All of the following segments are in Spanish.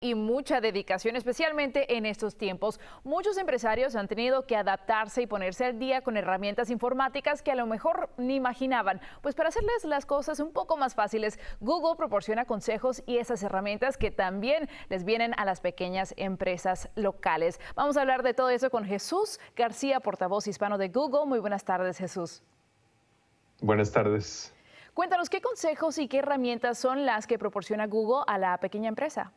y mucha dedicación, especialmente en estos tiempos. Muchos empresarios han tenido que adaptarse y ponerse al día con herramientas informáticas que a lo mejor ni imaginaban. Pues para hacerles las cosas un poco más fáciles, Google proporciona consejos y esas herramientas que también les vienen a las pequeñas empresas locales. Vamos a hablar de todo eso con Jesús García, portavoz hispano de Google. Muy buenas tardes, Jesús. Buenas tardes. Cuéntanos qué consejos y qué herramientas son las que proporciona Google a la pequeña empresa.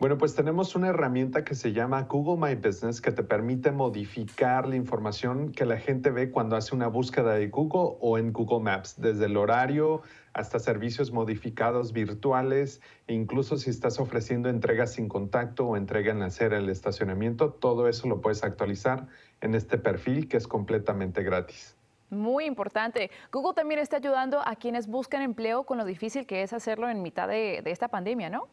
Bueno, pues tenemos una herramienta que se llama Google My Business que te permite modificar la información que la gente ve cuando hace una búsqueda de Google o en Google Maps, desde el horario hasta servicios modificados virtuales e incluso si estás ofreciendo entregas sin contacto o entrega en la acera, el estacionamiento, todo eso lo puedes actualizar en este perfil que es completamente gratis. Muy importante. Google también está ayudando a quienes buscan empleo con lo difícil que es hacerlo en mitad de esta pandemia, ¿no?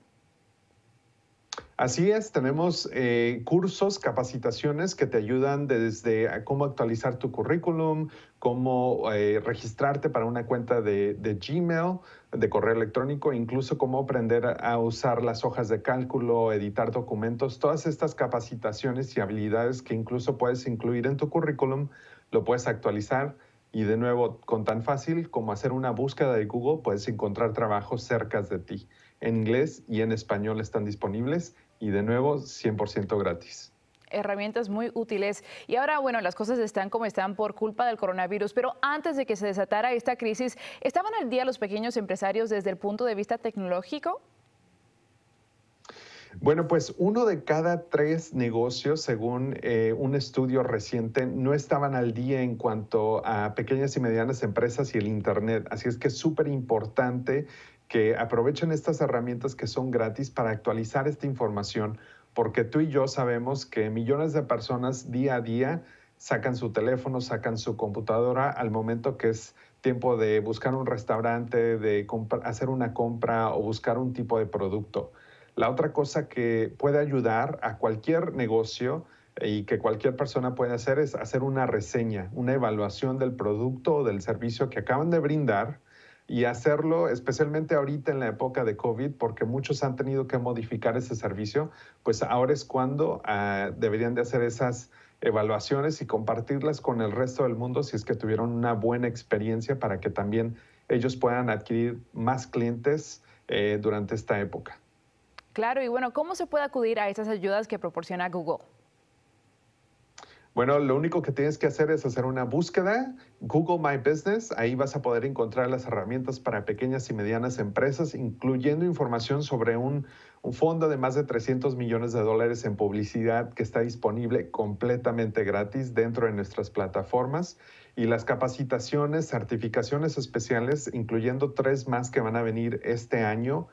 Así es, tenemos eh, cursos, capacitaciones que te ayudan desde cómo actualizar tu currículum, cómo eh, registrarte para una cuenta de, Gmail, de correo electrónico, incluso cómo aprender a usar las hojas de cálculo, editar documentos, todas estas capacitaciones y habilidades que incluso puedes incluir en tu currículum, lo puedes actualizar y de nuevo, con tan fácil como hacer una búsqueda de Google, puedes encontrar trabajos cerca de ti. En inglés y en español están disponibles y de nuevo 100% gratis herramientas muy útiles. Y ahora, bueno, las cosas están como están por culpa del coronavirus, pero antes de que se desatara esta crisis, ¿estaban al día los pequeños empresarios desde el punto de vista tecnológico? Bueno, pues uno de cada tres negocios, según eh, un estudio reciente, no estaban al día en cuanto a pequeñas y medianas empresas y el Internet. Así es que es súper importante que aprovechen estas herramientas que son gratis para actualizar esta información, porque tú y yo sabemos que millones de personas día a día sacan su teléfono, sacan su computadora al momento que es tiempo de buscar un restaurante, de hacer una compra o buscar un tipo de producto. La otra cosa que puede ayudar a cualquier negocio y que cualquier persona puede hacer es hacer una reseña, una evaluación del producto o del servicio que acaban de brindar y hacerlo especialmente ahorita en la época de COVID, porque muchos han tenido que modificar ese servicio, pues ahora es cuando ah, deberían de hacer esas evaluaciones y compartirlas con el resto del mundo si es que tuvieron una buena experiencia para que también ellos puedan adquirir más clientes eh, durante esta época. Claro, y bueno, ¿cómo se puede acudir a esas ayudas que proporciona Google? Bueno, lo único que tienes que hacer es hacer una búsqueda, Google My Business, ahí vas a poder encontrar las herramientas para pequeñas y medianas empresas, incluyendo información sobre un, un, fondo de más de 300 millones de dólares en publicidad que está disponible completamente gratis dentro de nuestras plataformas y las capacitaciones, certificaciones especiales, incluyendo tres más que van a venir este año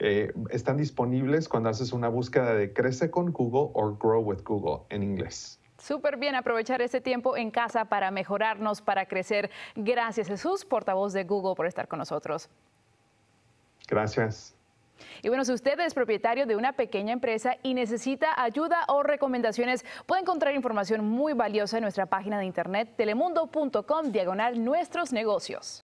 eh, están disponibles cuando haces una búsqueda de Crece con Google o Grow with Google en inglés. Súper bien aprovechar este tiempo en casa para mejorarnos, para crecer. Gracias Jesús, portavoz de Google, por estar con nosotros. Gracias. Y bueno, si usted es propietario de una pequeña empresa y necesita ayuda o recomendaciones, puede encontrar información muy valiosa en nuestra página de internet telemundo.com diagonal nuestros negocios.